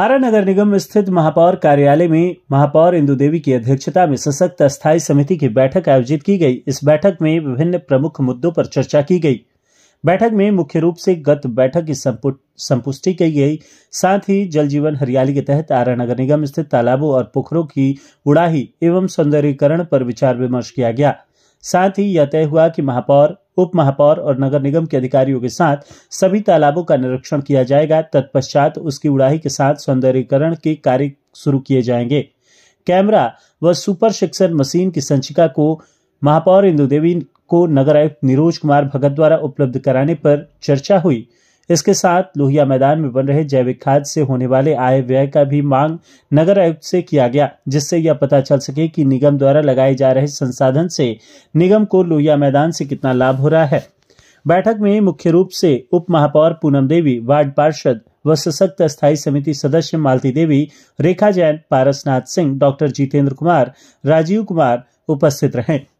आरा नगर निगम स्थित महापौर कार्यालय में महापौर इंदु देवी की अध्यक्षता में सशक्त स्थायी समिति की बैठक आयोजित की गई इस बैठक में विभिन्न प्रमुख मुद्दों पर चर्चा की गई बैठक में मुख्य रूप से गत बैठक की संपुष्टि की गई साथ ही जल जीवन हरियाली के तहत आरा नगर निगम स्थित तालाबों और पोखरों की उड़ाही एवं सौंदर्यीकरण पर विचार विमर्श किया गया साथ ही यह तय हुआ कि महापौर उप महापौर और नगर निगम के अधिकारियों के साथ सभी तालाबों का निरीक्षण किया जाएगा तत्पश्चात उसकी उड़ाही के साथ सौंदर्यीकरण के कार्य शुरू किए जाएंगे कैमरा व सुपर शिक्षण मशीन की संचिका को महापौर इंदु देवी को नगर आयुक्त नीरोज कुमार भगत द्वारा उपलब्ध कराने पर चर्चा हुई इसके साथ लोहिया मैदान में बन रहे जैविक खाद से होने वाले आय व्यय का भी मांग नगर आयुक्त से किया गया जिससे यह पता चल सके कि निगम द्वारा लगाए जा रहे संसाधन से निगम को लोहिया मैदान से कितना लाभ हो रहा है बैठक में मुख्य रूप से उप महापौर पूनम देवी वार्ड पार्षद व सशक्त स्थायी समिति सदस्य मालती देवी रेखा जैन पारसनाथ सिंह डॉक्टर जितेंद्र कुमार राजीव कुमार उपस्थित रहे